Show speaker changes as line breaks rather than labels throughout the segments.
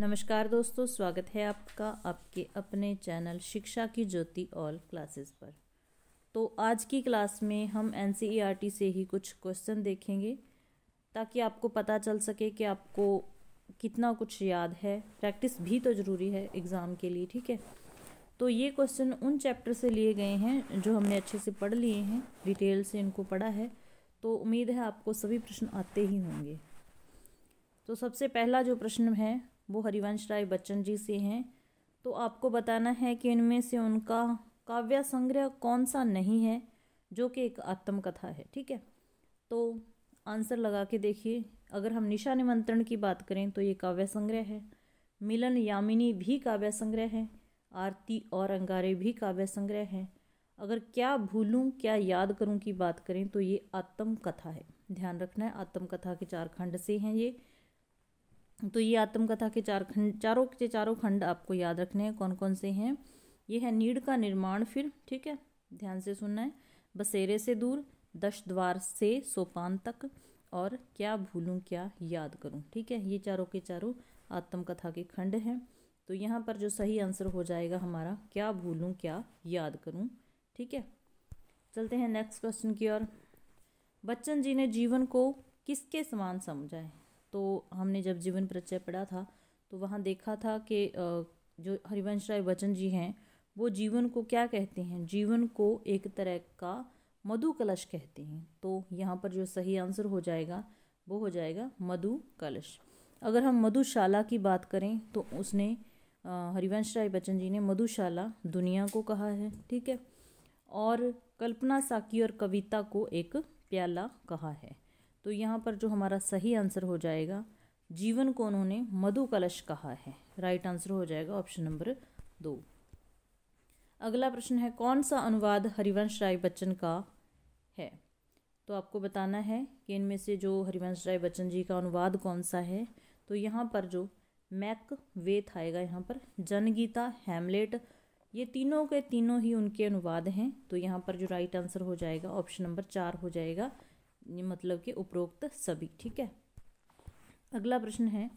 नमस्कार दोस्तों स्वागत है आपका आपके अपने चैनल शिक्षा की ज्योति ऑल क्लासेस पर तो आज की क्लास में हम एन e से ही कुछ क्वेश्चन देखेंगे ताकि आपको पता चल सके कि आपको कितना कुछ याद है प्रैक्टिस भी तो ज़रूरी है एग्ज़ाम के लिए ठीक है तो ये क्वेश्चन उन चैप्टर से लिए गए हैं जो हमने अच्छे से पढ़ लिए हैं डिटेल से इनको पढ़ा है तो उम्मीद है आपको सभी प्रश्न आते ही होंगे तो सबसे पहला जो प्रश्न है वो हरिवंश राय बच्चन जी से हैं तो आपको बताना है कि इनमें से उनका काव्य संग्रह कौन सा नहीं है जो कि एक आत्मकथा है ठीक है तो आंसर लगा के देखिए अगर हम निशा निमंत्रण की बात करें तो ये काव्य संग्रह है मिलन यामिनी भी काव्य संग्रह है आरती और अंगारे भी काव्य संग्रह हैं अगर क्या भूलूं क्या याद करूं की बात करें तो ये आत्मकथा है ध्यान रखना है आत्मकथा के चार खंड से हैं ये तो ये आत्मकथा के चार खंड चारों के चारों खंड आपको याद रखने हैं कौन कौन से हैं ये है नीड का निर्माण फिर ठीक है ध्यान से सुनना है बसेरे से दूर दश द्वार से सोपान तक और क्या भूलूँ क्या याद करूँ ठीक है ये चारों के चारों आत्मकथा के खंड हैं तो यहाँ पर जो सही आंसर हो जाएगा हमारा क्या भूलूँ क्या याद करूँ ठीक है चलते हैं नेक्स्ट क्वेश्चन की ओर बच्चन जी ने जीवन को किसके समान समझा है तो हमने जब जीवन परिचय पढ़ा था तो वहाँ देखा था कि जो हरिवंश राय बच्चन जी हैं वो जीवन को क्या कहते हैं जीवन को एक तरह का मधु कलश कहते हैं तो यहाँ पर जो सही आंसर हो जाएगा वो हो जाएगा मधु कलश अगर हम मधुशाला की बात करें तो उसने हरिवंश राय बच्चन जी ने मधुशाला दुनिया को कहा है ठीक है और कल्पना साकी और कविता को एक प्याला कहा है तो यहाँ पर जो हमारा सही आंसर हो जाएगा जीवन को उन्होंने मधु कलश कहा है राइट आंसर हो जाएगा ऑप्शन नंबर दो अगला प्रश्न है कौन सा अनुवाद हरिवंश राय बच्चन का है तो आपको बताना है कि इनमें से जो हरिवंश राय बच्चन जी का अनुवाद कौन सा है तो यहाँ पर जो मैक वेथ आएगा यहाँ पर जनगीता हैमलेट ये तीनों के तीनों ही उनके अनुवाद हैं तो यहाँ पर जो राइट आंसर हो जाएगा ऑप्शन नंबर चार हो जाएगा मतलब कि उपरोक्त सभी ठीक है अगला प्रश्न है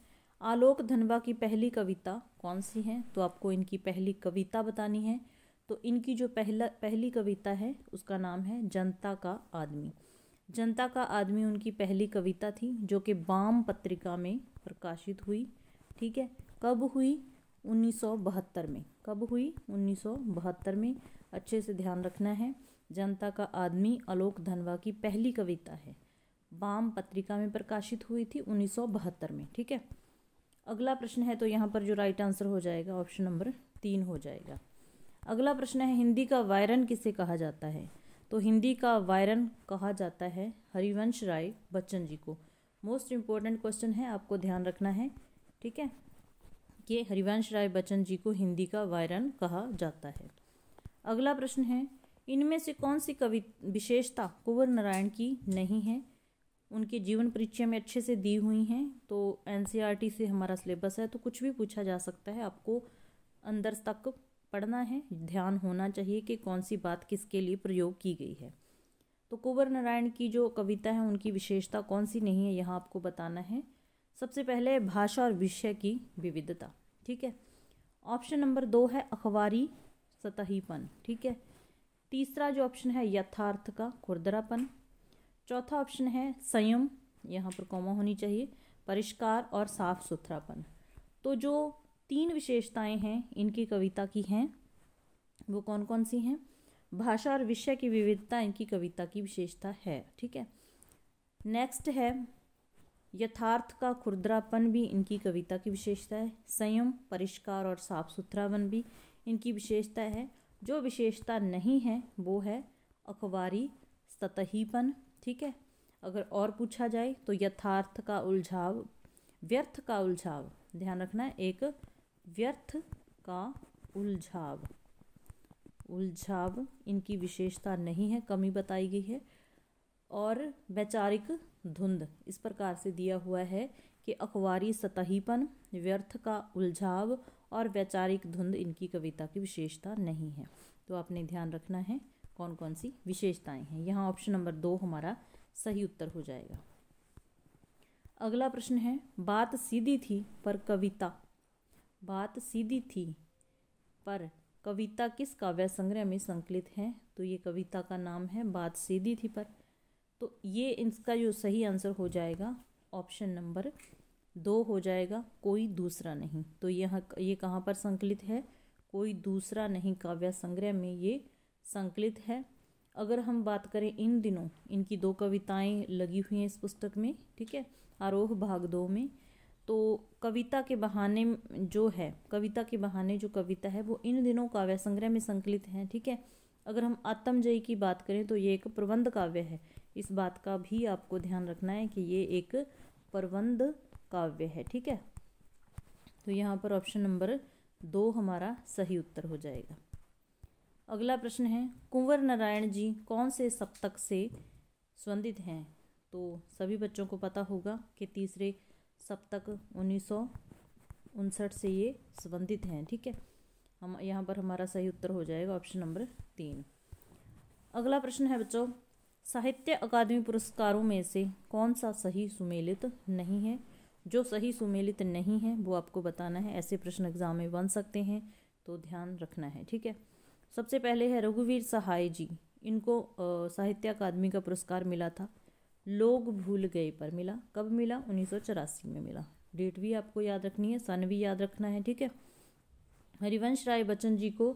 आलोक धनबा की पहली कविता कौन सी है तो आपको इनकी पहली कविता बतानी है तो इनकी जो पहला पहली कविता है उसका नाम है जनता का आदमी जनता का आदमी उनकी पहली कविता थी जो कि बाम पत्रिका में प्रकाशित हुई ठीक है कब हुई 1972 में कब हुई 1972 में अच्छे से ध्यान रखना है जनता का आदमी अलोक धनवा की पहली कविता है वाम पत्रिका में प्रकाशित हुई थी उन्नीस में ठीक है अगला प्रश्न है तो यहाँ पर जो राइट आंसर हो जाएगा ऑप्शन नंबर तीन हो जाएगा अगला प्रश्न है हिंदी का वायरन किसे कहा जाता है तो हिंदी का वायरन कहा जाता है हरिवंश राय बच्चन जी को मोस्ट इम्पॉर्टेंट क्वेश्चन है आपको ध्यान रखना है ठीक है कि हरिवंश राय बच्चन जी को हिंदी का वायरन कहा जाता है अगला प्रश्न है इनमें से कौन सी कवि विशेषता कुंवर नारायण की नहीं है उनके जीवन परिचय में अच्छे से दी हुई हैं तो एन e से हमारा सिलेबस है तो कुछ भी पूछा जा सकता है आपको अंदर तक पढ़ना है ध्यान होना चाहिए कि कौन सी बात किसके लिए प्रयोग की गई है तो कुंवर नारायण की जो कविता है उनकी विशेषता कौन सी नहीं है यहाँ आपको बताना है सबसे पहले भाषा और विषय की विविधता ठीक है ऑप्शन नंबर दो है अखबारी सतहीपन ठीक है तीसरा जो ऑप्शन है यथार्थ का खुरदरापन चौथा ऑप्शन है संयम यहाँ पर कॉमा होनी चाहिए परिष्कार और साफ सुथरापन तो जो तीन विशेषताएं हैं इनकी कविता की हैं वो कौन कौन सी हैं भाषा और विषय की विविधता इनकी कविता की विशेषता है ठीक है नेक्स्ट है यथार्थ का खुरदरापन भी इनकी कविता की विशेषता है संयम परिष्कार और साफ सुथरापन भी इनकी विशेषता है जो विशेषता नहीं है वो है अखबारी सतहीपन ठीक है अगर और पूछा जाए तो यथार्थ का उलझाव व्यर्थ का उलझाव ध्यान रखना है एक व्यर्थ का उलझाव उलझाव इनकी विशेषता नहीं है कमी बताई गई है और वैचारिक धुंध इस प्रकार से दिया हुआ है कि अखबारी सतहीपन व्यर्थ का उलझाव और वैचारिक धुंध इनकी कविता की विशेषता नहीं है तो आपने ध्यान रखना है कौन कौन सी विशेषताएं हैं यहाँ ऑप्शन नंबर दो हमारा सही उत्तर हो जाएगा अगला प्रश्न है बात सीधी थी पर कविता बात सीधी थी पर कविता किस काव्य संग्रह में संकलित है तो ये कविता का नाम है बात सीधी थी पर तो ये इसका जो सही आंसर हो जाएगा ऑप्शन नंबर दो हो जाएगा कोई दूसरा नहीं तो यह ये कहाँ पर संकलित है कोई दूसरा नहीं काव्य संग्रह में ये संकलित है अगर हम बात करें इन दिनों इनकी दो कविताएं लगी हुई हैं इस पुस्तक में ठीक है आरोह भाग दो में तो कविता के बहाने जो है कविता के बहाने जो कविता है वो इन दिनों काव्य संग्रह में संकलित हैं ठीक है अगर हम आत्मजयी की बात करें तो ये एक प्रबंध काव्य है इस बात का भी आपको ध्यान रखना है कि ये एक प्रबंध काव्य है ठीक है तो यहाँ पर ऑप्शन नंबर दो हमारा सही उत्तर हो जाएगा अगला प्रश्न है कुंवर नारायण जी कौन से सप्तक से संबंधित हैं तो सभी बच्चों को पता होगा कि तीसरे सप्तक उन्नीस उनसठ से ये संबंधित हैं ठीक है हम यहाँ पर हमारा सही उत्तर हो जाएगा ऑप्शन नंबर तीन अगला प्रश्न है बच्चों साहित्य अकादमी पुरस्कारों में से कौन सा सही सुमेलित नहीं है जो सही सुमेलित नहीं है वो आपको बताना है ऐसे प्रश्न एग्जाम में बन सकते हैं तो ध्यान रखना है ठीक है सबसे पहले है रघुवीर सहाय जी इनको साहित्य अकादमी का पुरस्कार मिला था लोग भूल गए पर मिला कब मिला उन्नीस में मिला डेट भी आपको याद रखनी है सन भी याद रखना है ठीक है हरिवंश राय बच्चन जी को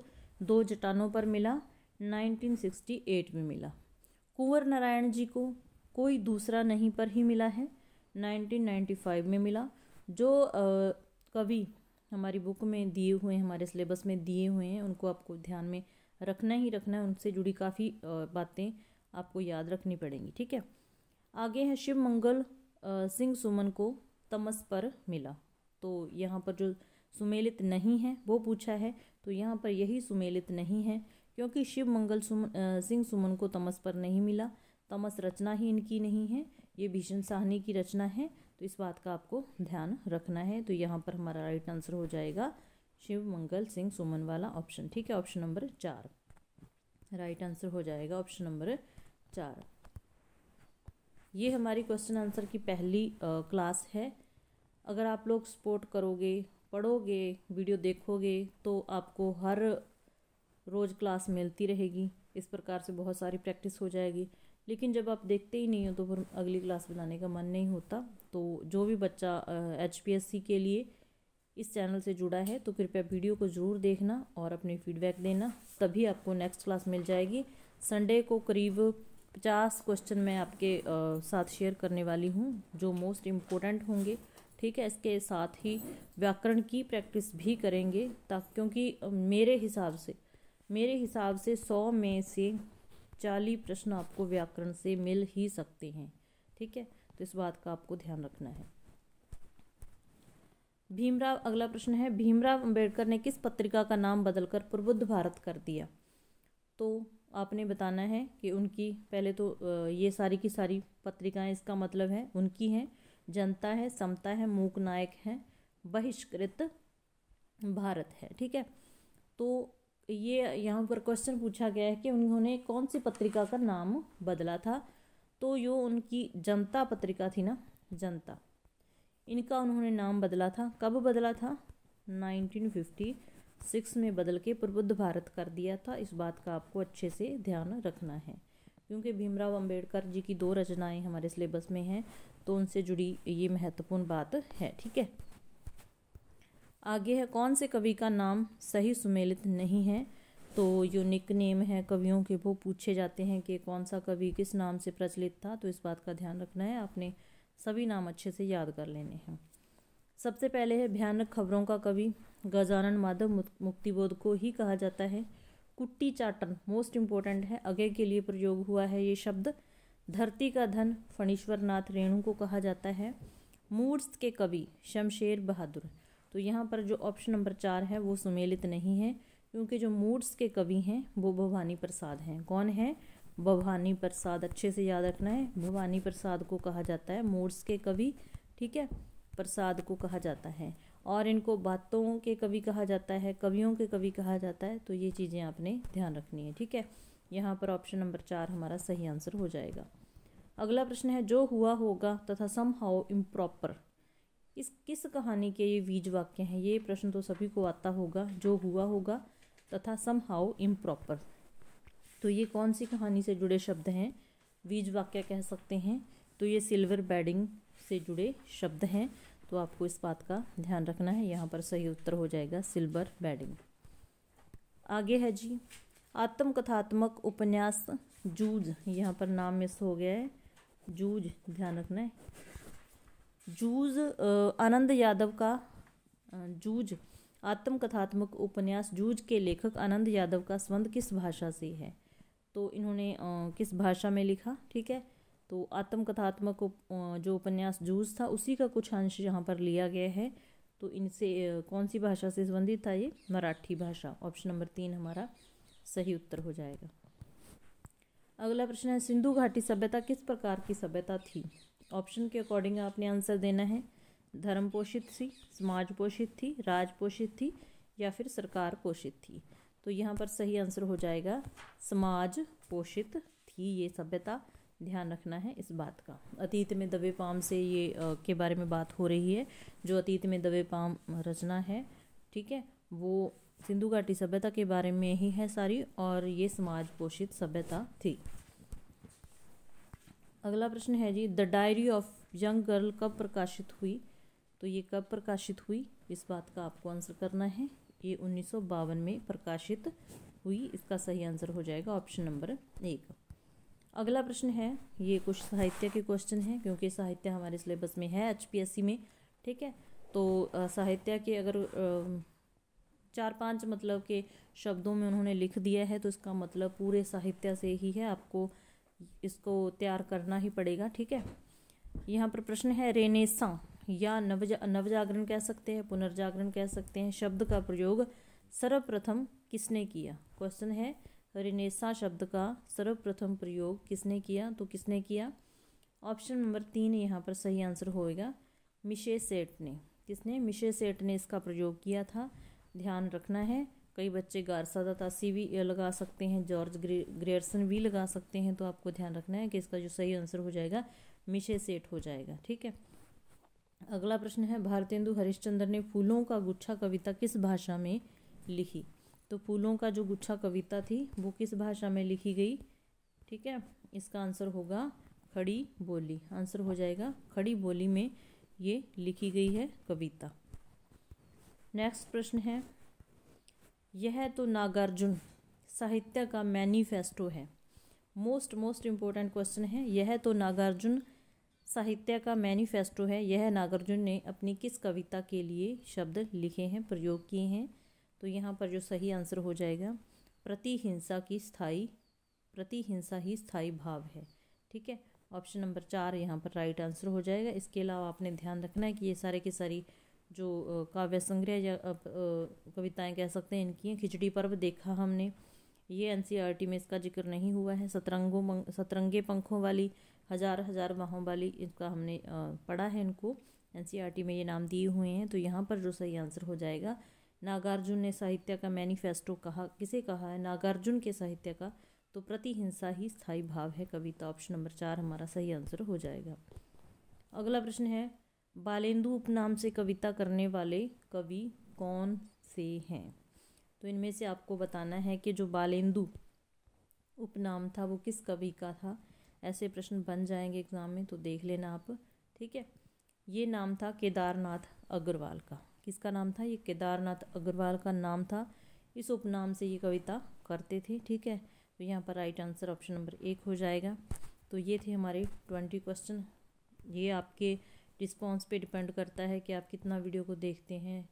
दो जटानों पर मिला 1968 में मिला कुंवर नारायण जी को कोई दूसरा नहीं पर ही मिला है 1995 में मिला जो कवि हमारी बुक में दिए हुए हैं हमारे सिलेबस में दिए हुए हैं उनको आपको ध्यान में रखना ही रखना है उनसे जुड़ी काफ़ी बातें आपको याद रखनी पड़ेंगी ठीक है आगे है शिव मंगल सिंह सुमन को तमस पर मिला तो यहाँ पर जो सुमेलित नहीं है वो पूछा है तो यहाँ पर यही सुमेलित नहीं है क्योंकि शिव मंगल सुमन सिंह सुमन को तमस पर नहीं मिला तमस रचना ही इनकी नहीं है ये भीषण साहनी की रचना है तो इस बात का आपको ध्यान रखना है तो यहाँ पर हमारा राइट आंसर हो जाएगा शिव मंगल सिंह सुमन वाला ऑप्शन ठीक है ऑप्शन नंबर चार राइट आंसर हो जाएगा ऑप्शन नंबर चार ये हमारी क्वेश्चन आंसर की पहली आ, क्लास है अगर आप लोग सपोर्ट करोगे पढ़ोगे वीडियो देखोगे तो आपको हर रोज़ क्लास मिलती रहेगी इस प्रकार से बहुत सारी प्रैक्टिस हो जाएगी लेकिन जब आप देखते ही नहीं हो तो फिर अगली क्लास बनाने का मन नहीं होता तो जो भी बच्चा एच के लिए इस चैनल से जुड़ा है तो कृपया वीडियो को ज़रूर देखना और अपनी फीडबैक देना तभी आपको नेक्स्ट क्लास मिल जाएगी संडे को करीब पचास क्वेश्चन मैं आपके साथ शेयर करने वाली हूँ जो मोस्ट इम्पोर्टेंट होंगे ठीक है इसके साथ ही व्याकरण की प्रैक्टिस भी करेंगे ताकि क्योंकि मेरे हिसाब से मेरे हिसाब से सौ में से चालीस प्रश्न आपको व्याकरण से मिल ही सकते हैं ठीक है तो इस बात का आपको ध्यान रखना है भीमराव अगला प्रश्न है भीमराव अंबेडकर ने किस पत्रिका का नाम बदलकर प्रबुद्ध भारत कर दिया तो आपने बताना है कि उनकी पहले तो ये सारी की सारी पत्रिकाएं इसका मतलब है उनकी हैं जनता है समता है मूक नायक है बहिष्कृत भारत है ठीक है तो ये यहाँ पर क्वेश्चन पूछा गया है कि उन्होंने कौन सी पत्रिका का नाम बदला था तो यो उनकी जनता पत्रिका थी ना जनता इनका उन्होंने नाम बदला था कब बदला था 1956 में बदल के प्रबुद्ध भारत कर दिया था इस बात का आपको अच्छे से ध्यान रखना है क्योंकि भीमराव अंबेडकर जी की दो रचनाएं हमारे सिलेबस में हैं तो उनसे जुड़ी ये महत्वपूर्ण बात है ठीक है आगे है कौन से कवि का नाम सही सुमेलित नहीं है तो जो निक नेम है कवियों के वो पूछे जाते हैं कि कौन सा कवि किस नाम से प्रचलित था तो इस बात का ध्यान रखना है आपने सभी नाम अच्छे से याद कर लेने हैं सबसे पहले है भयानक खबरों का कवि गजानन माधव मुक्तिबोध को ही कहा जाता है कुट्टी चाटन मोस्ट इम्पोर्टेंट है अगे के लिए प्रयोग हुआ है ये शब्द धरती का धन फणीश्वर नाथ रेणु को कहा जाता है मूर्स के कवि शमशेर बहादुर तो यहाँ पर जो ऑप्शन नंबर चार है वो सुमेलित नहीं है क्योंकि जो मूड्स के कवि हैं वो भवानी प्रसाद हैं कौन है भवानी प्रसाद अच्छे से याद रखना है भवानी प्रसाद को कहा जाता है मूड्स के कवि ठीक है प्रसाद को कहा जाता है और इनको बातों के कवि कहा जाता है कवियों के कवि कहा जाता है तो ये चीज़ें आपने ध्यान रखनी है ठीक है यहाँ पर ऑप्शन नंबर चार हमारा सही आंसर हो जाएगा अगला प्रश्न है जो हुआ होगा तथा सम हाउ इम्प्रॉपर इस किस कहानी के ये बीज वाक्य हैं ये प्रश्न तो सभी को आता होगा जो हुआ होगा तथा सम हाउ इम्प्रॉपर तो ये कौन सी कहानी से जुड़े शब्द हैं बीज वाक्य कह सकते हैं तो ये सिल्वर बैडिंग से जुड़े शब्द हैं तो आपको इस बात का ध्यान रखना है यहाँ पर सही उत्तर हो जाएगा सिल्वर बैडिंग आगे है जी आत्मकथात्मक उपन्यास जूझ यहाँ पर नाम मिस हो गया है जूझ ध्यान रखना है जूज आनंद यादव का जूज आत्मकथात्मक उपन्यास जूज के लेखक आनंद यादव का संबंध किस भाषा से है तो इन्होंने किस भाषा में लिखा ठीक है तो आत्मकथात्मक जो उपन्यास जूज था उसी का कुछ अंश यहाँ पर लिया गया है तो इनसे कौन सी भाषा से संबंधित था ये मराठी भाषा ऑप्शन नंबर तीन हमारा सही उत्तर हो जाएगा अगला प्रश्न है सिंधु घाटी सभ्यता किस प्रकार की सभ्यता थी ऑप्शन के अकॉर्डिंग आपने आंसर देना है धर्म पोषित थी समाज पोषित थी राज पोषित थी या फिर सरकार पोषित थी तो यहाँ पर सही आंसर हो जाएगा समाज पोषित थी ये सभ्यता ध्यान रखना है इस बात का अतीत में दबे पाम से ये आ, के बारे में बात हो रही है जो अतीत में दबे पाम रचना है ठीक है वो सिंधु घाटी सभ्यता के बारे में ही है सारी और ये समाज पोषित सभ्यता थी अगला प्रश्न है जी the diary of young girl कब प्रकाशित हुई तो ये कब प्रकाशित हुई इस बात का आपको आंसर करना है ये उन्नीस में प्रकाशित हुई इसका सही आंसर हो जाएगा ऑप्शन नंबर एक अगला प्रश्न है ये कुछ साहित्य के क्वेश्चन हैं क्योंकि साहित्य हमारे सिलेबस में है एच में ठीक है तो साहित्य के अगर चार पांच मतलब के शब्दों में उन्होंने लिख दिया है तो इसका मतलब पूरे साहित्य से ही है आपको इसको तैयार करना ही पड़ेगा ठीक है यहाँ पर प्रश्न है रेनेसा या नवजा नवजागरण कह सकते हैं पुनर्जागरण कह सकते हैं शब्द का प्रयोग सर्वप्रथम किसने किया क्वेश्चन है रेनेसा शब्द का सर्वप्रथम प्रयोग किसने किया तो किसने किया ऑप्शन नंबर तीन यहाँ पर सही आंसर होएगा मिशे सेठ ने किसने मिशे सेठ ने इसका प्रयोग किया था ध्यान रखना है कई बच्चे गारसा दतासी भी लगा सकते हैं जॉर्ज ग्रे ग्रेयरसन भी लगा सकते हैं तो आपको ध्यान रखना है कि इसका जो सही आंसर हो जाएगा मिशे सेठ हो जाएगा ठीक है अगला प्रश्न है भारतेंदु हरिश्चंद्र ने फूलों का गुच्छा कविता किस भाषा में लिखी तो फूलों का जो गुच्छा कविता थी वो किस भाषा में लिखी गई ठीक है इसका आंसर होगा खड़ी बोली आंसर हो जाएगा खड़ी बोली में ये लिखी गई है कविता नेक्स्ट प्रश्न है यह तो नागार्जुन साहित्य का मैनिफेस्टो है मोस्ट मोस्ट इम्पोर्टेंट क्वेश्चन है यह तो नागार्जुन साहित्य का मैनिफेस्टो है यह नागार्जुन ने अपनी किस कविता के लिए शब्द लिखे हैं प्रयोग किए हैं तो यहाँ पर जो सही आंसर हो जाएगा प्रतिहिंसा की स्थाई प्रतिहिंसा ही स्थाई भाव है ठीक है ऑप्शन नंबर चार यहाँ पर राइट आंसर हो जाएगा इसके अलावा आपने ध्यान रखना है कि ये सारे के सारी जो काव्य संग्रह या कविताएं कह सकते हैं इनकी खिचड़ी पर्व देखा हमने ये एन e में इसका जिक्र नहीं हुआ है सतरंगों सतरंगे पंखों वाली हज़ार हज़ार वाहों वाली इसका हमने पढ़ा है इनको एन e में ये नाम दिए हुए हैं तो यहाँ पर जो सही आंसर हो जाएगा नागार्जुन ने साहित्य का मैनिफेस्टो कहा किसे कहा है नागार्जुन के साहित्य का तो प्रतिहिंसा ही स्थायी भाव है कविता ऑप्शन नंबर चार हमारा सही आंसर हो जाएगा अगला प्रश्न है बालेंदु उपनाम से कविता करने वाले कवि कौन से हैं तो इनमें से आपको बताना है कि जो बालेंदु उपनाम था वो किस कवि का था ऐसे प्रश्न बन जाएंगे एग्ज़ाम में तो देख लेना आप ठीक है ये नाम था केदारनाथ अग्रवाल का किसका नाम था ये केदारनाथ अग्रवाल का नाम था इस उपनाम से ये कविता करते थे ठीक है तो यहाँ पर राइट आंसर ऑप्शन नंबर एक हो जाएगा तो ये थे हमारे ट्वेंटी क्वेश्चन ये आपके रिस्पॉन्स पे डिपेंड करता है कि आप कितना वीडियो को देखते हैं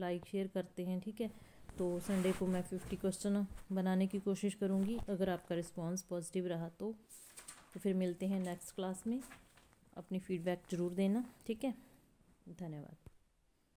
लाइक शेयर करते हैं ठीक है तो संडे को मैं फिफ्टी क्वेश्चन बनाने की कोशिश करूँगी अगर आपका रिस्पॉन्स पॉजिटिव रहा तो तो फिर मिलते हैं नेक्स्ट क्लास में अपनी फीडबैक ज़रूर देना ठीक है धन्यवाद